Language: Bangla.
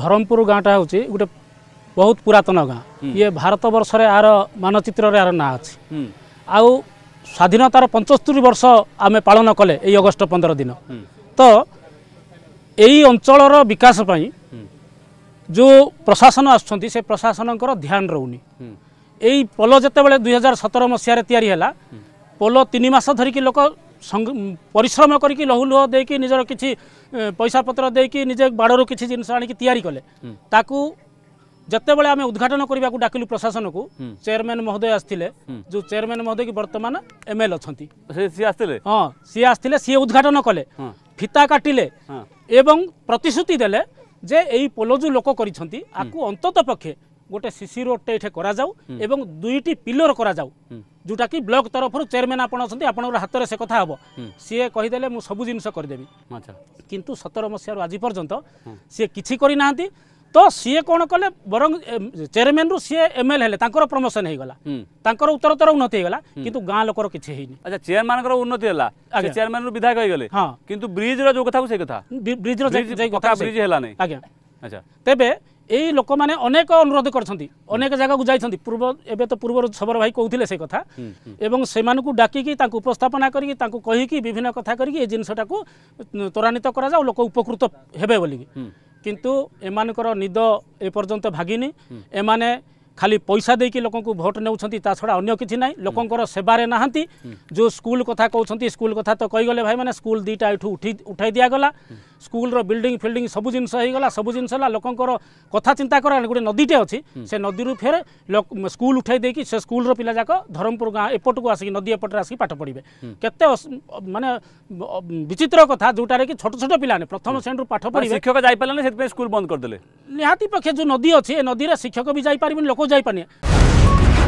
ଧରମପୁର ଗାଁଟା ହେଉଛି ଗୋଟେ ବହୁତ ପୁରାତନ ଗାଁ ଇଏ ଭାରତବର୍ଷରେ ଆର ମାନଚିତ୍ରରେ ଆର ନାଁ ଅଛି ଆଉ ସ୍ୱାଧୀନତାର ପଞ୍ଚସ୍ତରୀ ବର୍ଷ ଆମେ ପାଳନ କଲେ ଏଇ ଅଗଷ୍ଟ ପନ୍ଦର ଦିନ ତ ଏଇ ଅଞ୍ଚଳର ବିକାଶ ପାଇଁ ଯେଉଁ ପ୍ରଶାସନ ଆସୁଛନ୍ତି ସେ ପ୍ରଶାସନଙ୍କର ଧ୍ୟାନ ରହୁନି ଏଇ ପୋଲ ଯେତେବେଳେ ଦୁଇ ହଜାର ସତର ମସିହାରେ ତିଆରି ହେଲା ପୋଲ ତିନି ମାସ ଧରିକି ଲୋକ পরিশ্রম করি লহুলুহ দিয়ে নিজের কিছু পয়সা পত্র দিয়ে নিজে বাড়ু কিছু জিনিস আনিকি তৈরি কলে তাকে যেতবে আমি উদ্ঘাটন করা ডাকিলু প্রশাসনকু চেয়ারম্যান মহোদয় আসলে যে চেয়ারম্যান মহোদয় বর্তমান এমএল অসলে হ্যাঁ সি আসলে সি উদ্ঘাটন কলে ফিতা কাটিলে এবং প্রতিশ্রুতি দেলে যে এই পোলজু লোক করেছেন আকু অন্তত পক্ষে গোটে শিশি রোডটে এটা করা যাও এবং দুইটি পিলর করা যাও যেটা কি ব্লক তরফ চেয়ারম্যান আপনার অনেক আপনার হাতের সে কথা হব সিয়ে কহিদেলে মু সব জিনিস করেদেবি আচ্ছা কিন্তু সতের মশার আজ পর্যন্ত সিয়ে কিছু করে না তো সিয়ে কোণ কলে বরং চেয়ারম্যান রু সিয়ে এম এল হলে তাঁর প্রমোশন হয়ে গলা তাঁর উত্তরতর উন্নতি হয়ে কিন্তু গাঁ লোকর কিছু হয়নি আচ্ছা চেয়ারম্যান উন্নতি হল আগে চেয়ারম্যান বিধায়ক হয়ে গেলে হ্যাঁ কিন্তু ব্রিজ রো কথা সেই কথা ব্রিজ রো কথা ব্রিজ হল আজ্ঞা আচ্ছা তেবে এই লোকমানে অনেক অনুরোধ করছেন অনেক জায়গাকে যাই পূর্ব এবে তো পূর্ব সবর ভাই কৌলে সেই কথা এবং সেমানু ডাকিকি তাঁকু উপস্থাপনা করি তাঁকু কহিকি বিভিন্ন কথা করি এই জিনিসটা ত্বরান্বিত করা যাও লোক উপকৃত হেবে বলি কিন্তু এমানকর নিদ এপর্যন্ত ভাগিনি এমানে খালি পয়সা দিয়ে লোক ভোট নেওয়া তা ছড়া অন্য কিছু না লোকর সেবার না যে স্কুল কথা কৌন স্কুল কথা তো কইগলে ভাই মানে স্কুল দুইটা এঠু উঠাই দিয়েগলা ସ୍କୁଲର ବିଲ୍ଡିଂ ଫିଲ୍ଡିଂ ସବୁ ଜିନିଷ ହେଇଗଲା ସବୁ ଜିନିଷ ହେଲା ଲୋକଙ୍କର କଥା ଚିନ୍ତା କରାଗଲା ଗୋଟେ ନଦୀଟେ ଅଛି ସେ ନଦୀରୁ ଫେର ସ୍କୁଲ ଉଠାଇ ଦେଇକି ସେ ସ୍କୁଲର ପିଲାଯାକ ଧରମପୁର ଗାଁ ଏପଟକୁ ଆସିକି ନଦୀ ଏପଟରେ ଆସିକି ପାଠ ପଢ଼ିବେ କେତେ ମାନେ ବିଚିତ୍ର କଥା ଯେଉଁଟାରେ କି ଛୋଟ ଛୋଟ ପିଲାମାନେ ପ୍ରଥମ ଶ୍ରେଣୀରୁ ପାଠ ପଢ଼ିବେ ଶିକ୍ଷକ ଯାଇପାରିଲେନି ସେଥିପାଇଁ ସ୍କୁଲ ବନ୍ଦ କରିଦେଲେ ନିହାତି ପକ୍ଷେ ଯେଉଁ ନଦୀ ଅଛି ଏ ନଦୀରେ ଶିକ୍ଷକ ବି ଯାଇପାରିବେନି ଲୋକ ଯାଇପାରିବେ